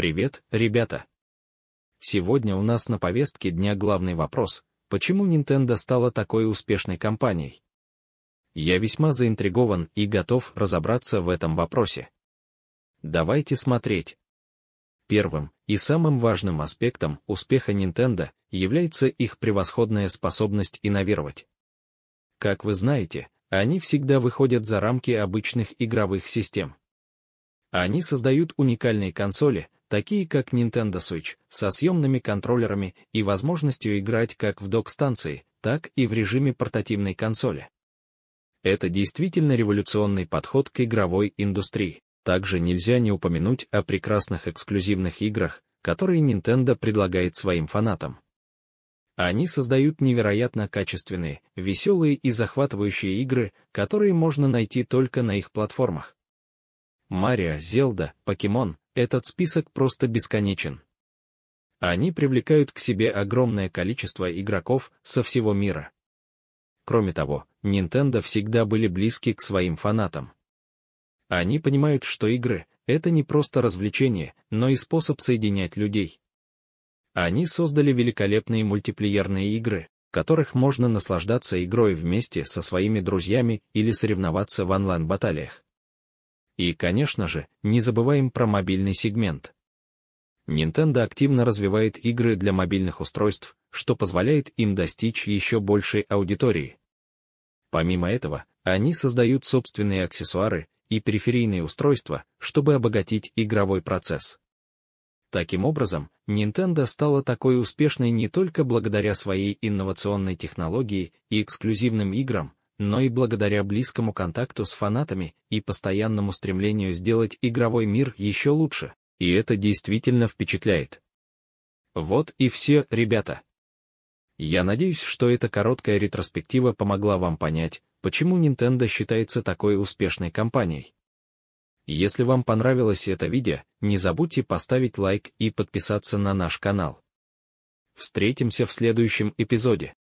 Привет, ребята! Сегодня у нас на повестке дня главный вопрос, почему Nintendo стала такой успешной компанией? Я весьма заинтригован и готов разобраться в этом вопросе. Давайте смотреть. Первым и самым важным аспектом успеха Nintendo является их превосходная способность инновировать. Как вы знаете, они всегда выходят за рамки обычных игровых систем. Они создают уникальные консоли, такие как Nintendo Switch, со съемными контроллерами и возможностью играть как в док-станции, так и в режиме портативной консоли. Это действительно революционный подход к игровой индустрии. Также нельзя не упомянуть о прекрасных эксклюзивных играх, которые Nintendo предлагает своим фанатам. Они создают невероятно качественные, веселые и захватывающие игры, которые можно найти только на их платформах. Марио, Зелда, Покемон, этот список просто бесконечен. Они привлекают к себе огромное количество игроков со всего мира. Кроме того, Nintendo всегда были близки к своим фанатам. Они понимают, что игры — это не просто развлечение, но и способ соединять людей. Они создали великолепные мультиплеерные игры, которых можно наслаждаться игрой вместе со своими друзьями или соревноваться в онлайн-баталиях. И, конечно же, не забываем про мобильный сегмент. Nintendo активно развивает игры для мобильных устройств, что позволяет им достичь еще большей аудитории. Помимо этого, они создают собственные аксессуары и периферийные устройства, чтобы обогатить игровой процесс. Таким образом, Nintendo стала такой успешной не только благодаря своей инновационной технологии и эксклюзивным играм, но и благодаря близкому контакту с фанатами и постоянному стремлению сделать игровой мир еще лучше, и это действительно впечатляет. Вот и все, ребята. Я надеюсь, что эта короткая ретроспектива помогла вам понять, почему Nintendo считается такой успешной компанией. Если вам понравилось это видео, не забудьте поставить лайк и подписаться на наш канал. Встретимся в следующем эпизоде.